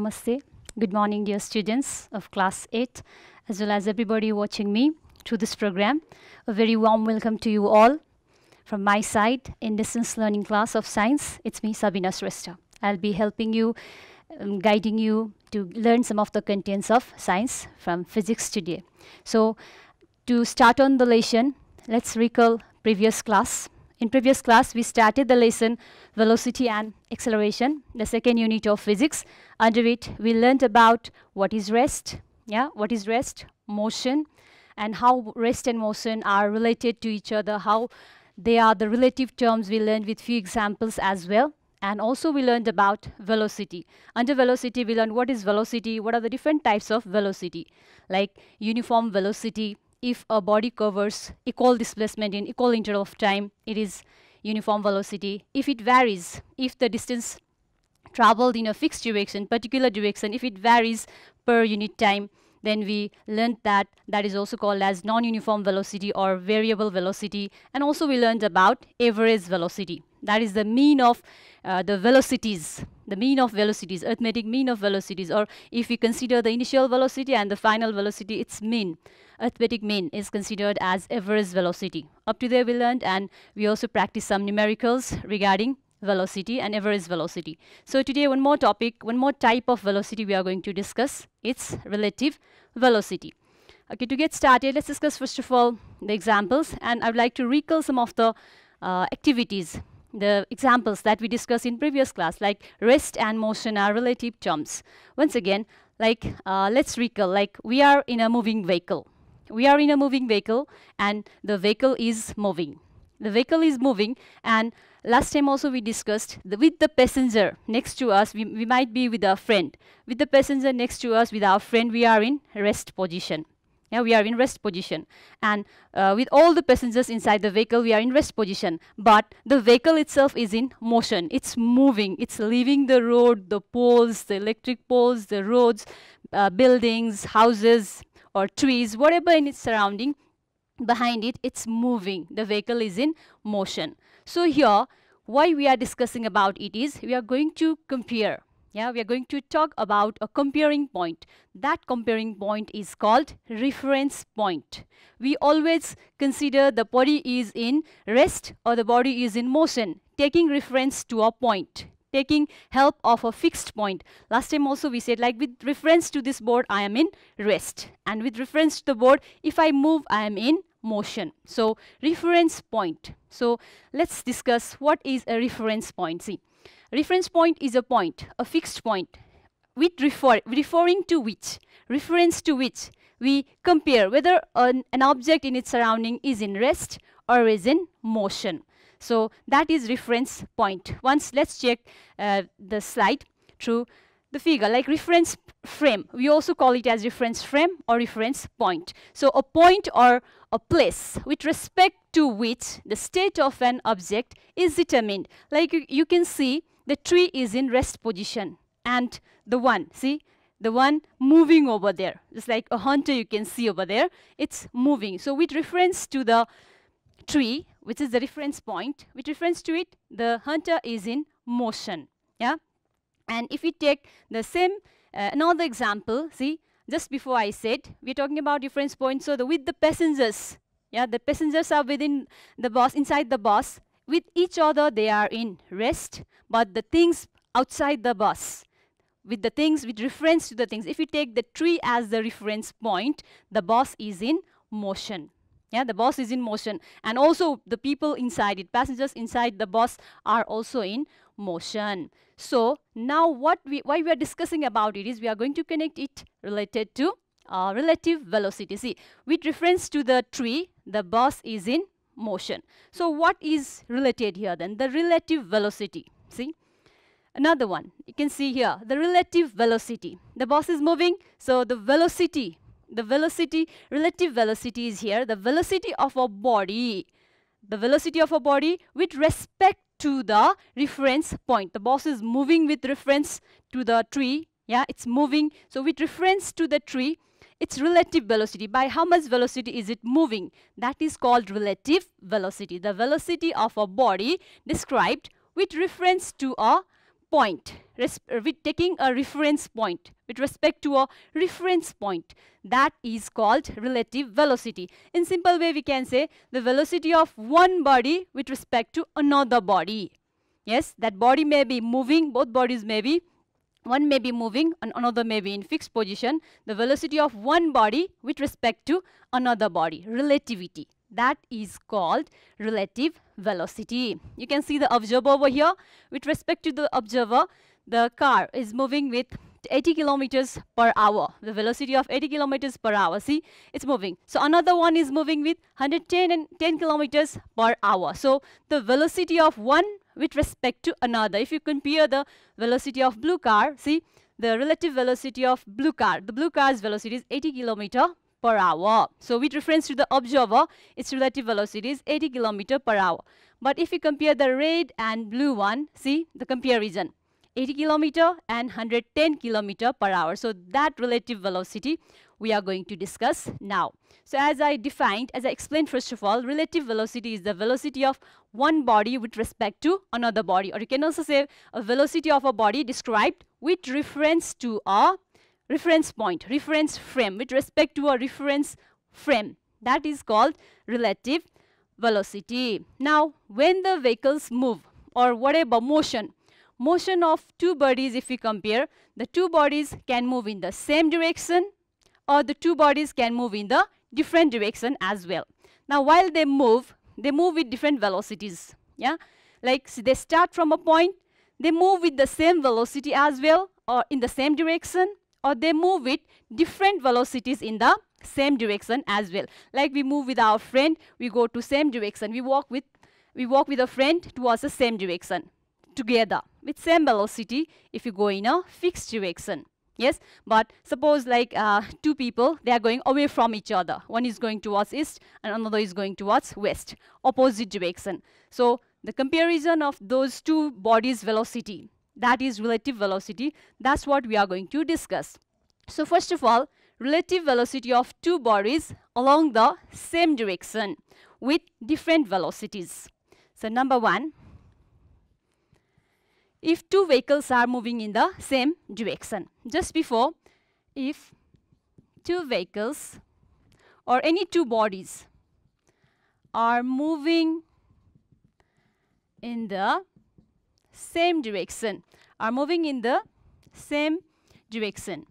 Namaste. Good morning, dear students of class 8, as well as everybody watching me through this program. A very warm welcome to you all from my side in distance learning class of science. It's me, Sabina Sresta. I'll be helping you, um, guiding you to learn some of the contents of science from physics today. So to start on the lesson, let's recall previous class. In previous class, we started the lesson Velocity and Acceleration, the second unit of physics. Under it, we learned about what is rest, yeah, what is rest, motion, and how rest and motion are related to each other, how they are the relative terms we learned with few examples as well. And also we learned about velocity. Under velocity, we learned what is velocity, what are the different types of velocity, like uniform velocity, if a body covers equal displacement in equal interval of time, it is uniform velocity. If it varies, if the distance traveled in a fixed direction, particular direction, if it varies per unit time, then we learned that that is also called as non-uniform velocity or variable velocity. And also we learned about average velocity. That is the mean of uh, the velocities, the mean of velocities, arithmetic mean of velocities, or if we consider the initial velocity and the final velocity, its mean. Arithmetic mean is considered as average velocity. Up to there we learned, and we also practiced some numericals regarding velocity and average velocity. So today one more topic, one more type of velocity we are going to discuss, it's relative velocity. Okay, to get started, let's discuss first of all the examples and I would like to recall some of the uh, activities the examples that we discussed in previous class, like rest and motion are relative terms. Once again, like uh, let's recall, like we are in a moving vehicle. We are in a moving vehicle and the vehicle is moving. The vehicle is moving and last time also we discussed the, with the passenger next to us, we, we might be with our friend. With the passenger next to us, with our friend, we are in rest position. Now we are in rest position. And uh, with all the passengers inside the vehicle, we are in rest position. But the vehicle itself is in motion. It's moving. It's leaving the road, the poles, the electric poles, the roads, uh, buildings, houses, or trees, whatever in its surrounding. Behind it, it's moving. The vehicle is in motion. So here, why we are discussing about it is we are going to compare yeah, we are going to talk about a comparing point. That comparing point is called reference point. We always consider the body is in rest or the body is in motion, taking reference to a point taking help of a fixed point. Last time also we said like with reference to this board I am in rest and with reference to the board if I move I am in motion. So reference point. So let's discuss what is a reference point. See Reference point is a point, a fixed point, with refer referring to which, reference to which we compare whether an, an object in its surrounding is in rest or is in motion. So that is reference point. Once let's check uh, the slide through the figure, like reference frame. We also call it as reference frame or reference point. So a point or a place with respect to which the state of an object is determined. Like you, you can see the tree is in rest position and the one, see, the one moving over there. It's like a hunter you can see over there. It's moving. So with reference to the tree, which is the reference point, with reference to it, the hunter is in motion. Yeah. And if we take the same, uh, another example, see, just before I said, we're talking about reference points. So the, with the passengers, yeah, the passengers are within the bus, inside the bus. With each other, they are in rest, but the things outside the bus, with the things, with reference to the things, if you take the tree as the reference point, the bus is in motion. Yeah, the bus is in motion. And also the people inside it, passengers inside the bus are also in motion. So now what we, why we are discussing about it is we are going to connect it related to uh, relative velocity. See, with reference to the tree, the bus is in motion. So what is related here then? The relative velocity, see? Another one, you can see here, the relative velocity. The boss is moving, so the velocity, the velocity, relative velocity is here, the velocity of a body, the velocity of a body with respect to the reference point. The boss is moving with reference to the tree, yeah, it's moving. So with reference to the tree, its relative velocity. By how much velocity is it moving? That is called relative velocity. The velocity of a body described with reference to a point, with taking a reference point, with respect to a reference point. That is called relative velocity. In simple way, we can say the velocity of one body with respect to another body. Yes, that body may be moving, both bodies may be one may be moving and another may be in fixed position, the velocity of one body with respect to another body, relativity. That is called relative velocity. You can see the observer over here. With respect to the observer, the car is moving with 80 kilometers per hour, the velocity of 80 kilometers per hour. See, it's moving. So another one is moving with 110 and 10 kilometers per hour. So the velocity of one with respect to another. If you compare the velocity of blue car, see the relative velocity of blue car. The blue car's velocity is 80 km per hour. So with reference to the observer, its relative velocity is 80 km per hour. But if you compare the red and blue one, see the comparison. 80 kilometer and 110 kilometer per hour. So that relative velocity we are going to discuss now. So as I defined, as I explained first of all, relative velocity is the velocity of one body with respect to another body. Or you can also say a velocity of a body described with reference to a reference point, reference frame, with respect to a reference frame. That is called relative velocity. Now, when the vehicles move or whatever motion, motion of two bodies, if we compare, the two bodies can move in the same direction or the two bodies can move in the different direction as well. Now, while they move, they move with different velocities. Yeah, Like so they start from a point, they move with the same velocity as well or in the same direction or they move with different velocities in the same direction as well. Like we move with our friend, we go to same direction. We walk with, we walk with a friend towards the same direction together with same velocity if you go in a fixed direction. Yes, but suppose like uh, two people, they are going away from each other. One is going towards east and another is going towards west, opposite direction. So the comparison of those two bodies' velocity, that is relative velocity, that's what we are going to discuss. So first of all, relative velocity of two bodies along the same direction with different velocities. So number one, if two vehicles are moving in the same direction. Just before, if two vehicles or any two bodies are moving in the same direction, are moving in the same direction.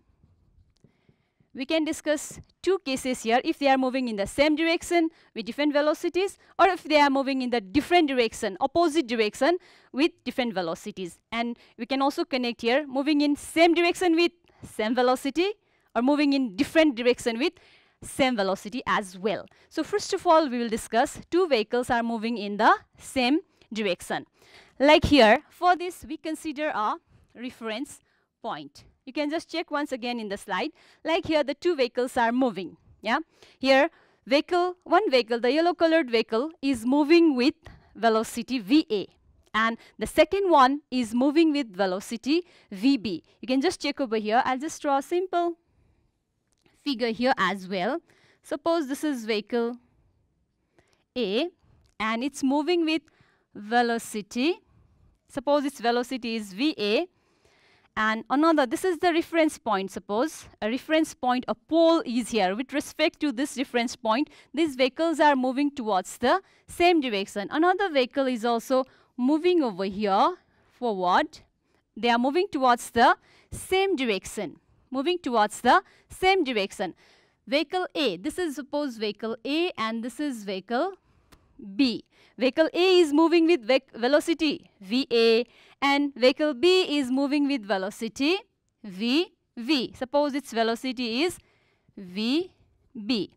We can discuss two cases here, if they are moving in the same direction with different velocities, or if they are moving in the different direction, opposite direction with different velocities. And we can also connect here, moving in same direction with same velocity, or moving in different direction with same velocity as well. So first of all, we will discuss two vehicles are moving in the same direction. Like here, for this, we consider a reference point. You can just check once again in the slide. Like here, the two vehicles are moving. Yeah, Here, vehicle, one vehicle, the yellow-colored vehicle, is moving with velocity VA. And the second one is moving with velocity VB. You can just check over here. I'll just draw a simple figure here as well. Suppose this is vehicle A and it's moving with velocity. Suppose its velocity is VA and another, this is the reference point, suppose. A reference point, a pole is here. With respect to this reference point, these vehicles are moving towards the same direction. Another vehicle is also moving over here forward. They are moving towards the same direction. Moving towards the same direction. Vehicle A, this is suppose vehicle A and this is vehicle B. Vehicle A is moving with ve velocity VA and vehicle B is moving with velocity VV. Suppose its velocity is VB.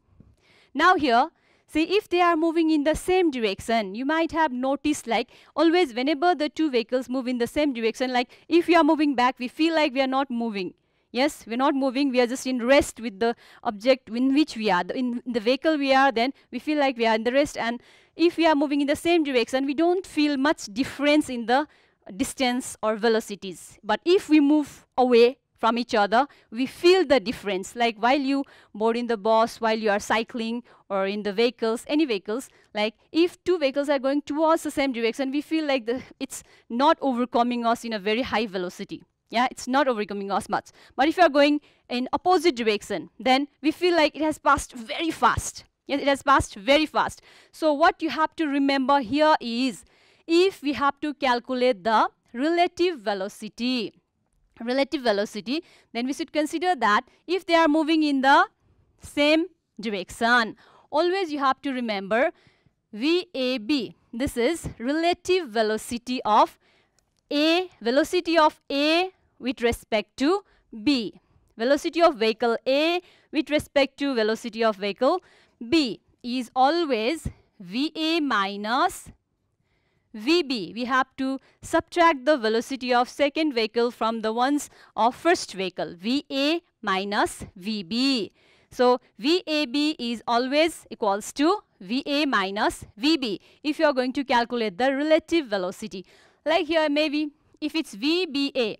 Now here, see if they are moving in the same direction, you might have noticed like always whenever the two vehicles move in the same direction, like if we are moving back, we feel like we are not moving. Yes, we're not moving, we are just in rest with the object in which we are. In the vehicle we are, then we feel like we are in the rest and if we are moving in the same direction, we don't feel much difference in the distance or velocities. But if we move away from each other, we feel the difference. Like while you board in the bus, while you are cycling or in the vehicles, any vehicles, like if two vehicles are going towards the same direction, we feel like the, it's not overcoming us in a very high velocity. Yeah, it's not overcoming us much. But if you are going in opposite direction, then we feel like it has passed very fast. Yes, it has passed very fast. So what you have to remember here is if we have to calculate the relative velocity, relative velocity, then we should consider that if they are moving in the same direction, always you have to remember VAB. This is relative velocity of A, velocity of A with respect to B. Velocity of vehicle A with respect to velocity of vehicle B is always VA minus VB. We have to subtract the velocity of second vehicle from the ones of first vehicle, VA minus VB. So VAB is always equals to VA minus VB if you are going to calculate the relative velocity. Like here maybe if it's VBA,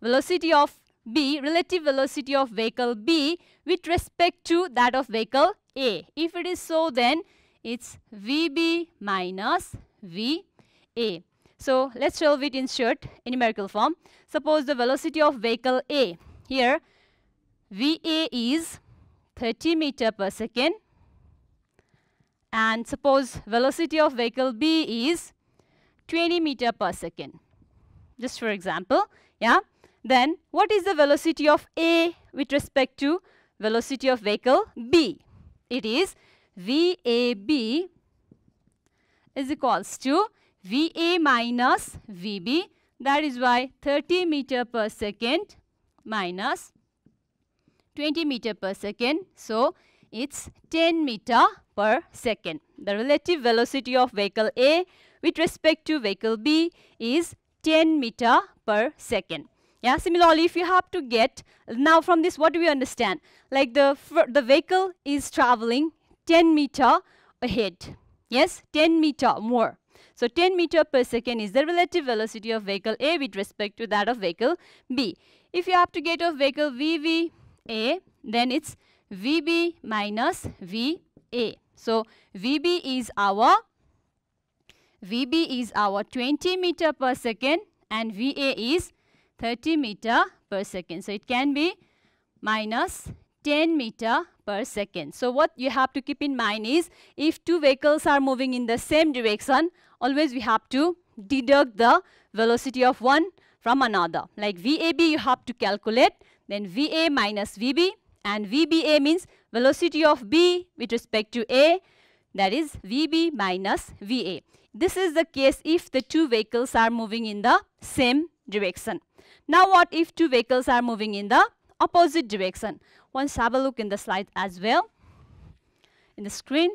velocity of B, relative velocity of vehicle B with respect to that of vehicle a. If it is so, then it's VB minus VA. So let's solve it in short in numerical form. Suppose the velocity of vehicle A. Here, VA is 30 meter per second. And suppose velocity of vehicle B is 20 meter per second. Just for example, yeah. Then what is the velocity of A with respect to velocity of vehicle B? It is VAB is equals to VA minus VB. That is why 30 meter per second minus 20 meter per second. So it's 10 meter per second. The relative velocity of vehicle A with respect to vehicle B is 10 meter per second. Yeah, similarly, if you have to get, now from this, what do we understand? Like the, the vehicle is traveling 10 meter ahead. Yes, 10 meter more. So 10 meter per second is the relative velocity of vehicle A with respect to that of vehicle B. If you have to get of vehicle VVA, then it's VB minus VA. So VB is our VB is our 20 meter per second and VA is 30 meter per second. So it can be minus 10 meter per second. So what you have to keep in mind is if two vehicles are moving in the same direction, always we have to deduct the velocity of one from another. Like VAB you have to calculate, then VA minus VB and VBA means velocity of B with respect to A that is VB minus VA. This is the case if the two vehicles are moving in the same direction. Now what if two vehicles are moving in the opposite direction? Once have a look in the slide as well, in the screen.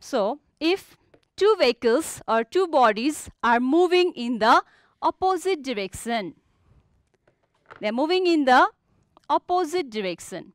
So if two vehicles or two bodies are moving in the opposite direction, they're moving in the opposite direction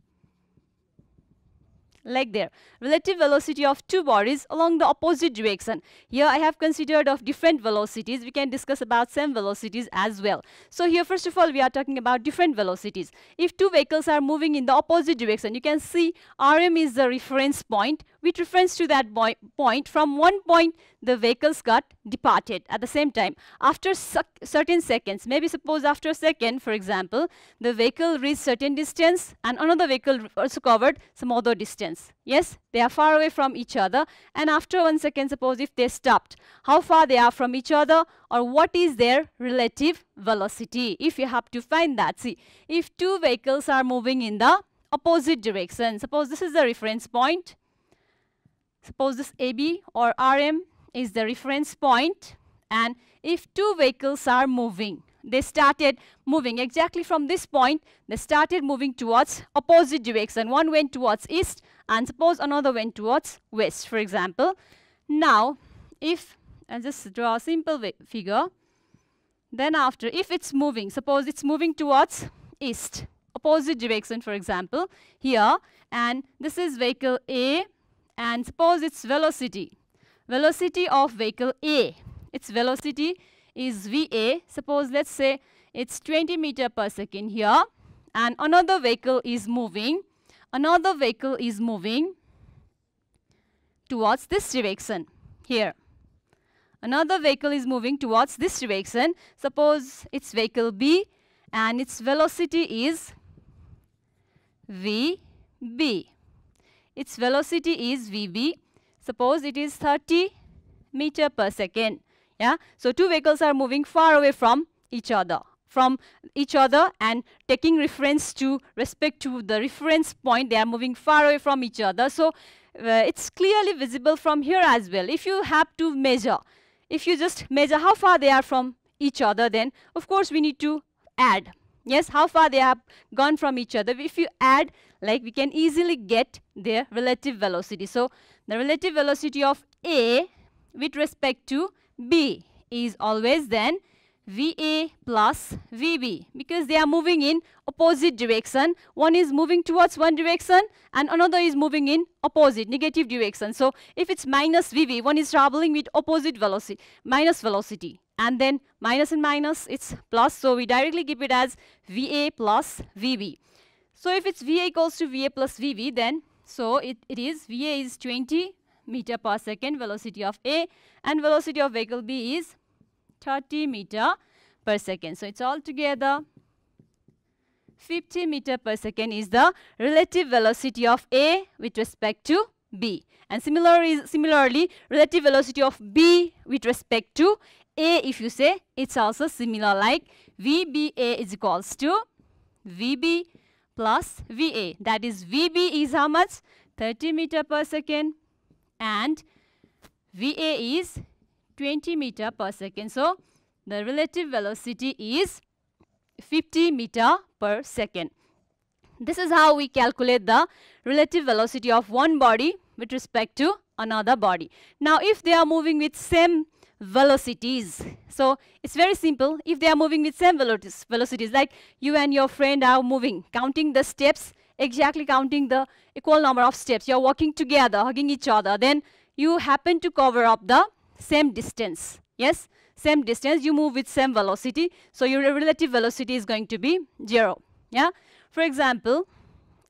like there. Relative velocity of two bodies along the opposite direction. Here I have considered of different velocities. We can discuss about same velocities as well. So here first of all we are talking about different velocities. If two vehicles are moving in the opposite direction, you can see RM is the reference point which refers to that point. From one point the vehicles got departed at the same time. After certain seconds, maybe suppose after a second for example, the vehicle reached certain distance and another vehicle also covered some other distance. Yes, they are far away from each other and after one second suppose if they stopped, how far they are from each other or what is their relative velocity. If you have to find that, see, if two vehicles are moving in the opposite direction, suppose this is the reference point, suppose this AB or RM is the reference point and if two vehicles are moving, they started moving exactly from this point they started moving towards opposite direction one went towards east and suppose another went towards west, for example. Now, if, i just draw a simple figure, then after, if it's moving, suppose it's moving towards east, opposite direction, for example, here, and this is vehicle A, and suppose its velocity, velocity of vehicle A, its velocity is VA, suppose let's say it's 20 meter per second here, and another vehicle is moving another vehicle is moving towards this direction here. Another vehicle is moving towards this direction. Suppose it's vehicle B and its velocity is VB. Its velocity is VB. Suppose it is 30 meter per second. Yeah. So two vehicles are moving far away from each other from each other and taking reference to respect to the reference point. They are moving far away from each other. So uh, it's clearly visible from here as well. If you have to measure, if you just measure how far they are from each other, then of course we need to add. Yes, how far they have gone from each other. If you add, like we can easily get their relative velocity. So the relative velocity of A with respect to B is always then VA plus VB because they are moving in opposite direction. One is moving towards one direction and another is moving in opposite, negative direction. So if it's minus VB, one is traveling with opposite velocity, minus velocity. And then minus and minus, it's plus. So we directly keep it as VA plus VB. So if it's VA equals to VA plus VB, then so it, it is VA is 20 meter per second velocity of A and velocity of vehicle B is 30 meter per second. So it's all together 50 meter per second is the relative velocity of A with respect to B. And similarly, similarly, relative velocity of B with respect to A, if you say, it's also similar like VBA is equals to VB plus VA. That is VB is how much? 30 meter per second and VA is 20 meter per second. So, the relative velocity is 50 meter per second. This is how we calculate the relative velocity of one body with respect to another body. Now, if they are moving with same velocities, so it's very simple. If they are moving with same velocities, like you and your friend are moving, counting the steps, exactly counting the equal number of steps, you're walking together, hugging each other, then you happen to cover up the same distance. Yes, same distance, you move with same velocity. So your relative velocity is going to be zero. Yeah, for example,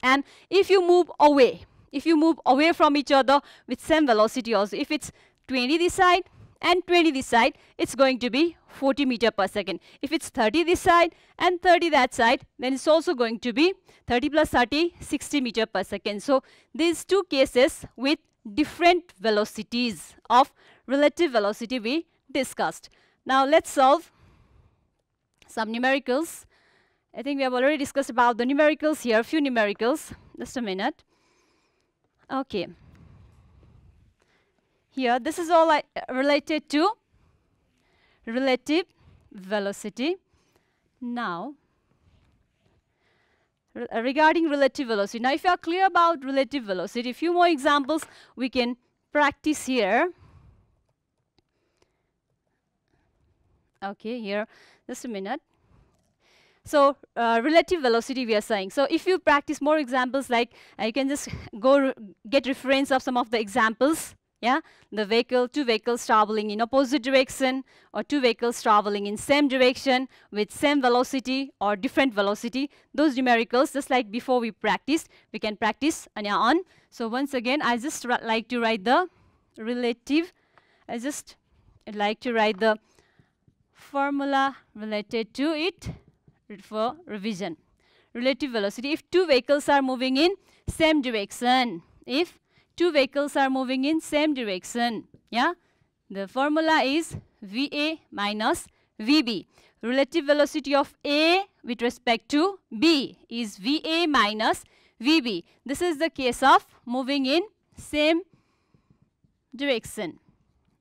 and if you move away, if you move away from each other with same velocity also, if it's 20 this side and 20 this side, it's going to be 40 meter per second. If it's 30 this side and 30 that side, then it's also going to be 30 plus 30, 60 meter per second. So these two cases with different velocities of relative velocity we discussed. Now let's solve some numericals. I think we have already discussed about the numericals here, a few numericals. Just a minute. Okay. Here, this is all I, uh, related to relative velocity. Now, re uh, regarding relative velocity. Now, if you are clear about relative velocity, a few more examples we can practice here. Okay, here, just a minute. So uh, relative velocity we are saying. So if you practice more examples, like uh, you can just go get reference of some of the examples. Yeah, the vehicle, two vehicles traveling in opposite direction or two vehicles traveling in same direction with same velocity or different velocity. Those numericals, just like before we practiced, we can practice any on. So once again, I just like to write the relative, I just like to write the formula related to it for revision. Relative velocity, if two vehicles are moving in same direction, if two vehicles are moving in same direction, yeah, the formula is VA minus VB. Relative velocity of A with respect to B is VA minus VB. This is the case of moving in same direction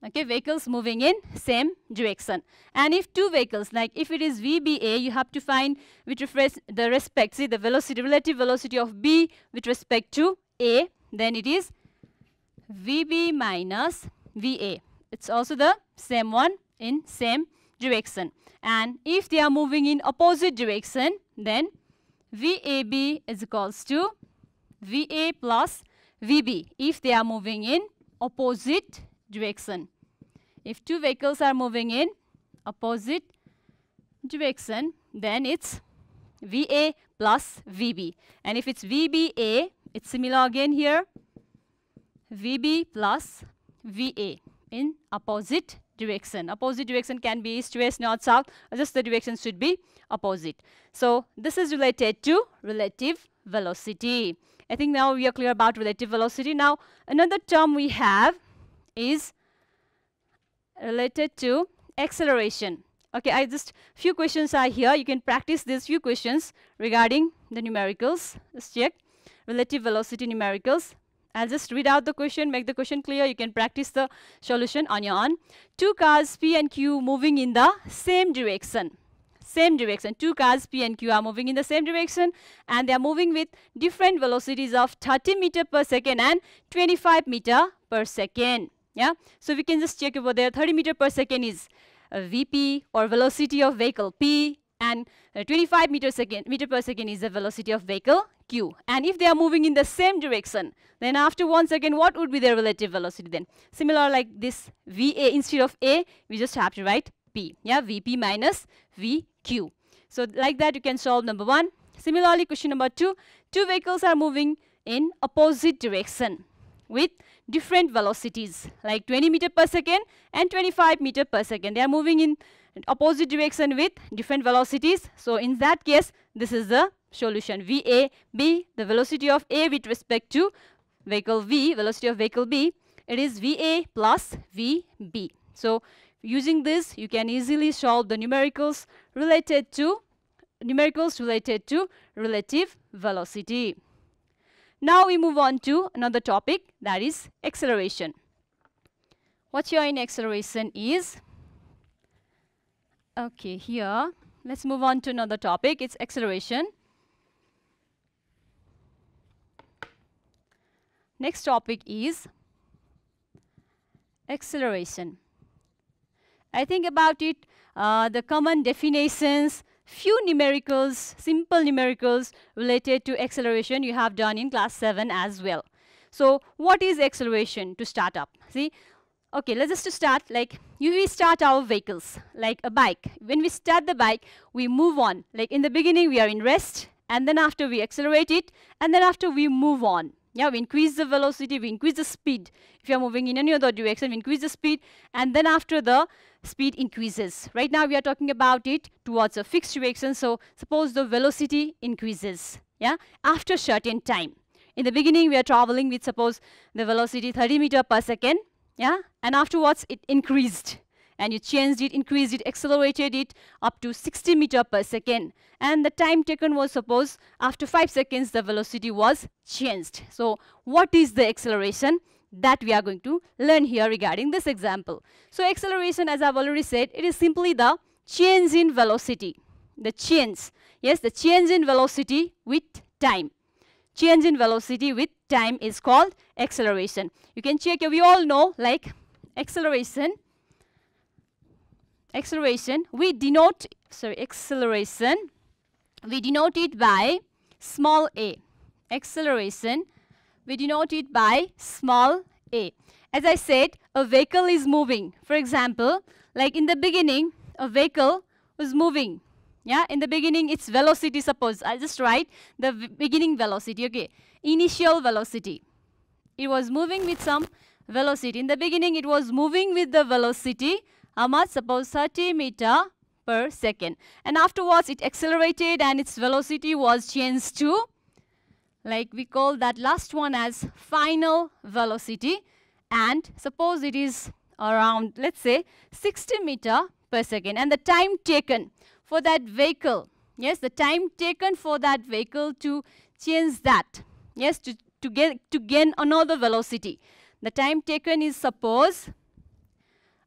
okay, vehicles moving in same direction. And if two vehicles, like if it is VBA, you have to find with the respect, see the velocity, relative velocity of B with respect to A, then it is VB minus VA. It's also the same one in same direction. And if they are moving in opposite direction, then VAB is equals to VA plus VB if they are moving in opposite direction. If two vehicles are moving in opposite direction, then it's VA plus VB. And if it's VBA, it's similar again here, VB plus VA in opposite direction. Opposite direction can be east, west, north, south, just the direction should be opposite. So this is related to relative velocity. I think now we are clear about relative velocity. Now another term we have is related to acceleration. Okay, I just, few questions are here. You can practice these few questions regarding the numericals. Let's check. Relative velocity numericals. I'll just read out the question, make the question clear. You can practice the solution on your own. Two cars P and Q moving in the same direction. Same direction. Two cars P and Q are moving in the same direction and they are moving with different velocities of 30 meter per second and 25 meter per second. Yeah, so we can just check over there. 30 meter per second is uh, VP or velocity of vehicle P and uh, 25 meter, second, meter per second is the velocity of vehicle Q. And if they are moving in the same direction, then after one second, what would be their relative velocity then? Similar like this VA, instead of A, we just have to write P. Yeah, VP minus VQ. So like that, you can solve number one. Similarly, question number two, two vehicles are moving in opposite direction with different velocities like 20 meter per second and 25 meter per second. They are moving in opposite direction with different velocities. So in that case, this is the solution. VA, B, the velocity of A with respect to vehicle V, velocity of vehicle B, it is VA plus VB. So using this, you can easily solve the numericals related to numericals related to relative velocity. Now we move on to another topic that is acceleration. What you are in acceleration is, okay, here, let's move on to another topic, it's acceleration. Next topic is acceleration. I think about it, uh, the common definitions few numericals, simple numericals related to acceleration you have done in class 7 as well. So what is acceleration to start up? See, okay, let's just start like we start our vehicles like a bike. When we start the bike, we move on. Like in the beginning, we are in rest and then after we accelerate it and then after we move on. Yeah, we increase the velocity, we increase the speed. If you're moving in any other direction, we increase the speed and then after the speed increases. Right now we are talking about it towards a fixed direction. So suppose the velocity increases, yeah, after certain time. In the beginning, we are traveling with, suppose, the velocity 30 meter per second, yeah? And afterwards, it increased. And you changed it, increased it, accelerated it up to 60 meter per second. And the time taken was, suppose, after 5 seconds, the velocity was changed. So what is the acceleration? that we are going to learn here regarding this example. So acceleration, as I've already said, it is simply the change in velocity. The change, yes, the change in velocity with time. Change in velocity with time is called acceleration. You can check, we all know, like acceleration, acceleration, we denote, sorry, acceleration, we denote it by small a. Acceleration, we denote it by small a. As I said, a vehicle is moving. For example, like in the beginning, a vehicle was moving. Yeah, in the beginning, its velocity, suppose. i just write the beginning velocity, okay. Initial velocity. It was moving with some velocity. In the beginning, it was moving with the velocity. How much? Suppose 30 meter per second. And afterwards, it accelerated and its velocity was changed to like we call that last one as final velocity. And suppose it is around, let's say, 60 meter per second. And the time taken for that vehicle, yes, the time taken for that vehicle to change that, yes, to, to, get, to gain another velocity. The time taken is, suppose,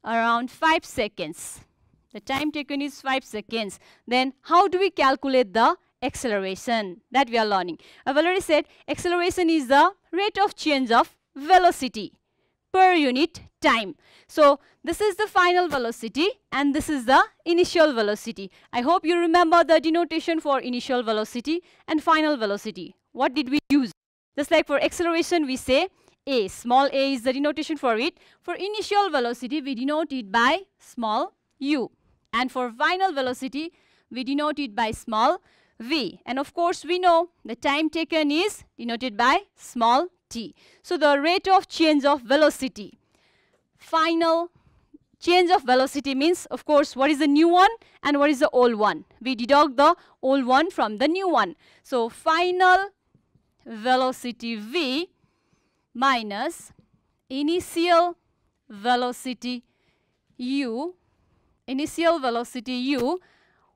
around 5 seconds. The time taken is 5 seconds. Then how do we calculate the acceleration that we are learning. I've already said acceleration is the rate of change of velocity per unit time. So this is the final velocity and this is the initial velocity. I hope you remember the denotation for initial velocity and final velocity. What did we use? Just like for acceleration we say a. Small a is the denotation for it. For initial velocity we denote it by small u. And for final velocity we denote it by small V. And of course, we know the time taken is denoted by small t. So the rate of change of velocity. Final change of velocity means, of course, what is the new one and what is the old one. We deduct the old one from the new one. So final velocity V minus initial velocity u, initial velocity u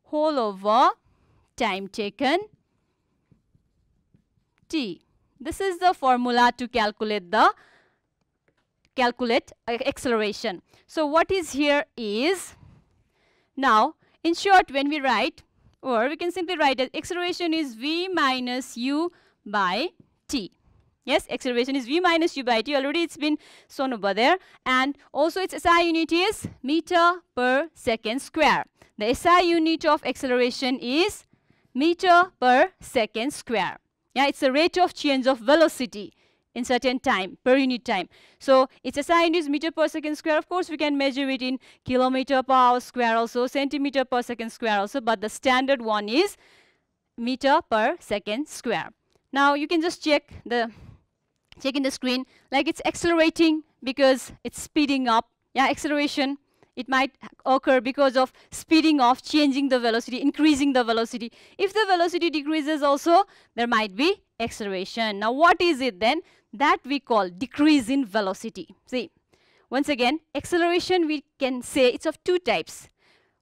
whole over time taken t. This is the formula to calculate the calculate acceleration. So what is here is, now in short when we write, or we can simply write that acceleration is v minus u by t. Yes, acceleration is v minus u by t. Already it's been shown over there. And also its SI unit is meter per second square. The SI unit of acceleration is meter per second square. Yeah, it's a rate of change of velocity in certain time, per unit time. So it's assigned is meter per second square. Of course, we can measure it in kilometer per hour square also, centimeter per second square also, but the standard one is meter per second square. Now you can just check the check in the screen like it's accelerating because it's speeding up. Yeah, acceleration. It might occur because of speeding off, changing the velocity, increasing the velocity. If the velocity decreases also, there might be acceleration. Now, what is it then? That we call decrease in velocity. See, once again, acceleration we can say it's of two types.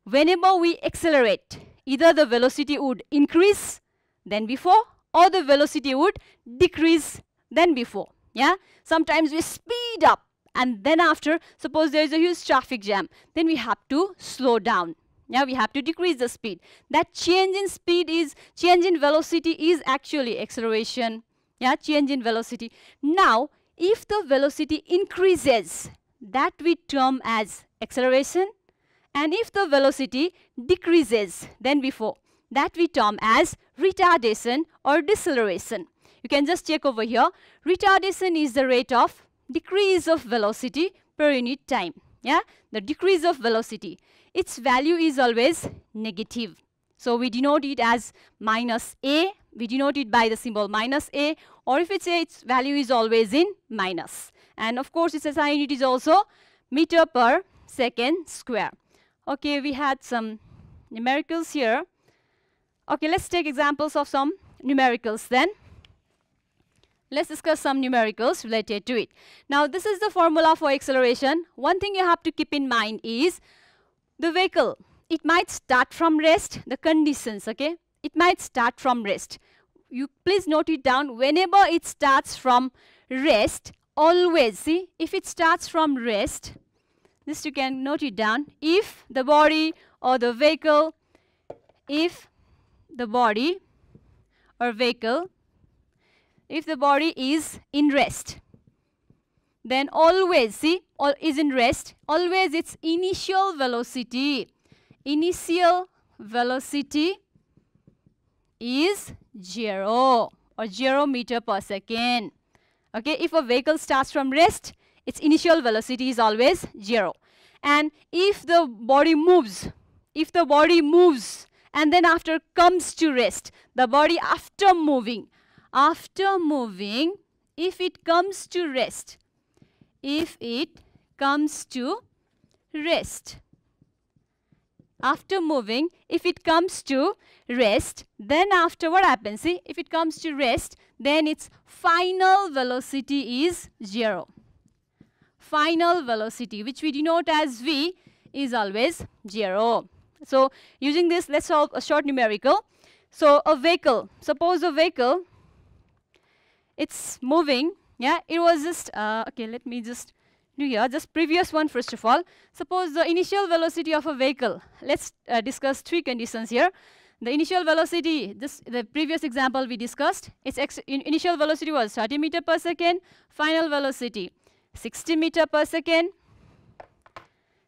Whenever we accelerate, either the velocity would increase than before or the velocity would decrease than before. Yeah, sometimes we speed up and then after suppose there is a huge traffic jam then we have to slow down now we have to decrease the speed that change in speed is change in velocity is actually acceleration yeah change in velocity now if the velocity increases that we term as acceleration and if the velocity decreases then before that we term as retardation or deceleration you can just check over here retardation is the rate of decrease of velocity per unit time. Yeah, the decrease of velocity. Its value is always negative. So we denote it as minus A. We denote it by the symbol minus A. Or if it's A, its value is always in minus. And of course, its SI unit is also meter per second square. Okay, we had some numericals here. Okay, let's take examples of some numericals then. Let's discuss some numericals related to it. Now, this is the formula for acceleration. One thing you have to keep in mind is the vehicle, it might start from rest, the conditions, okay? It might start from rest. You please note it down, whenever it starts from rest, always, see, if it starts from rest, this you can note it down, if the body or the vehicle, if the body or vehicle if the body is in rest then always see all is in rest always its initial velocity initial velocity is 0 or 0 meter per second okay if a vehicle starts from rest its initial velocity is always 0 and if the body moves if the body moves and then after comes to rest the body after moving after moving, if it comes to rest, if it comes to rest, after moving, if it comes to rest, then after what happens? See, if it comes to rest, then its final velocity is zero. Final velocity, which we denote as V, is always zero. So using this, let's solve a short numerical. So a vehicle, suppose a vehicle it's moving. Yeah, it was just, uh, okay, let me just do here, just previous one first of all. Suppose the initial velocity of a vehicle, let's uh, discuss three conditions here. The initial velocity, this the previous example we discussed, its in initial velocity was 30 meter per second, final velocity 60 meter per second,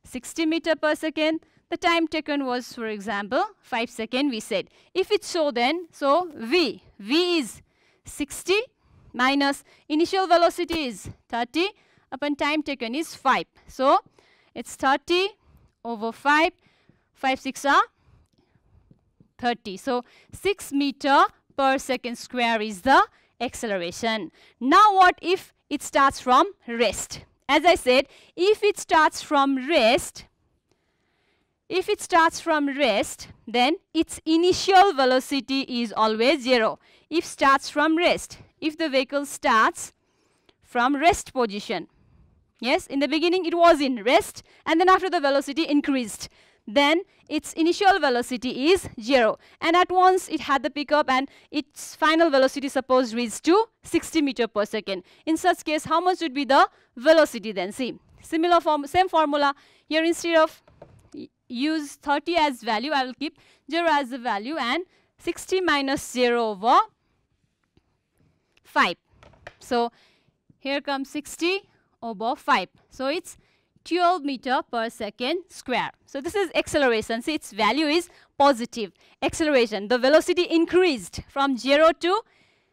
60 meter per second, the time taken was, for example, 5 second we said. If it's so then, so V, V is 60 minus initial velocity is 30 upon time taken is 5. So it's 30 over 5, 5 6 are 30. So 6 meter per second square is the acceleration. Now what if it starts from rest? As I said, if it starts from rest, if it starts from rest, then its initial velocity is always 0. If starts from rest, if the vehicle starts from rest position. Yes, in the beginning it was in rest and then after the velocity increased. Then its initial velocity is 0 and at once it had the pickup and its final velocity suppose reached to 60 meter per second. In such case, how much would be the velocity then? See, similar form, same formula here instead of use 30 as value, I will keep 0 as the value and 60 minus 0 over 5. So, here comes 60 above 5. So, it's 12 meter per second square. So, this is acceleration. See, its value is positive. Acceleration, the velocity increased from 0 to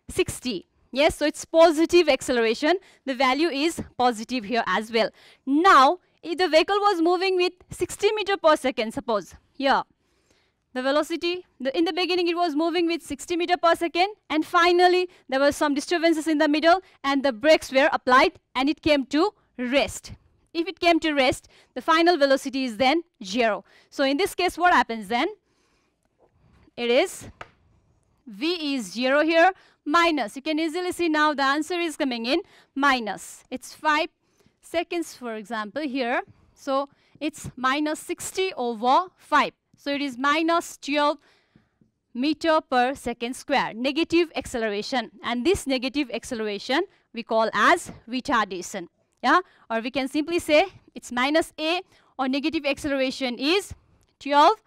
60. Yes, so it's positive acceleration. The value is positive here as well. Now, if the vehicle was moving with 60 meter per second, suppose, here, the velocity. The, in the beginning, it was moving with 60 meter per second, and finally, there were some disturbances in the middle, and the brakes were applied, and it came to rest. If it came to rest, the final velocity is then zero. So in this case, what happens then? It is V is zero here, minus. You can easily see now the answer is coming in minus. It's five seconds, for example, here. So it's minus 60 over 5. So it is minus 12 meter per second square, negative acceleration. And this negative acceleration we call as retardation. Yeah, or we can simply say it's minus a or negative acceleration is 12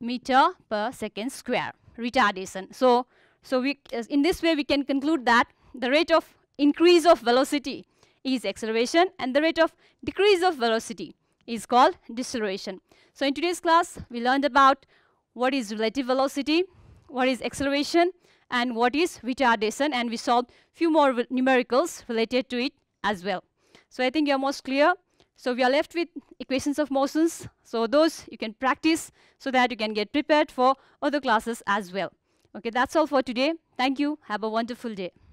meter per second square retardation. So, so we, in this way we can conclude that the rate of increase of velocity is acceleration and the rate of decrease of velocity is called deceleration. So in today's class, we learned about what is relative velocity, what is acceleration, and what is retardation, and we solved few more numericals related to it as well. So I think you're most clear. So we are left with equations of motions. So those you can practice so that you can get prepared for other classes as well. Okay, that's all for today. Thank you. Have a wonderful day.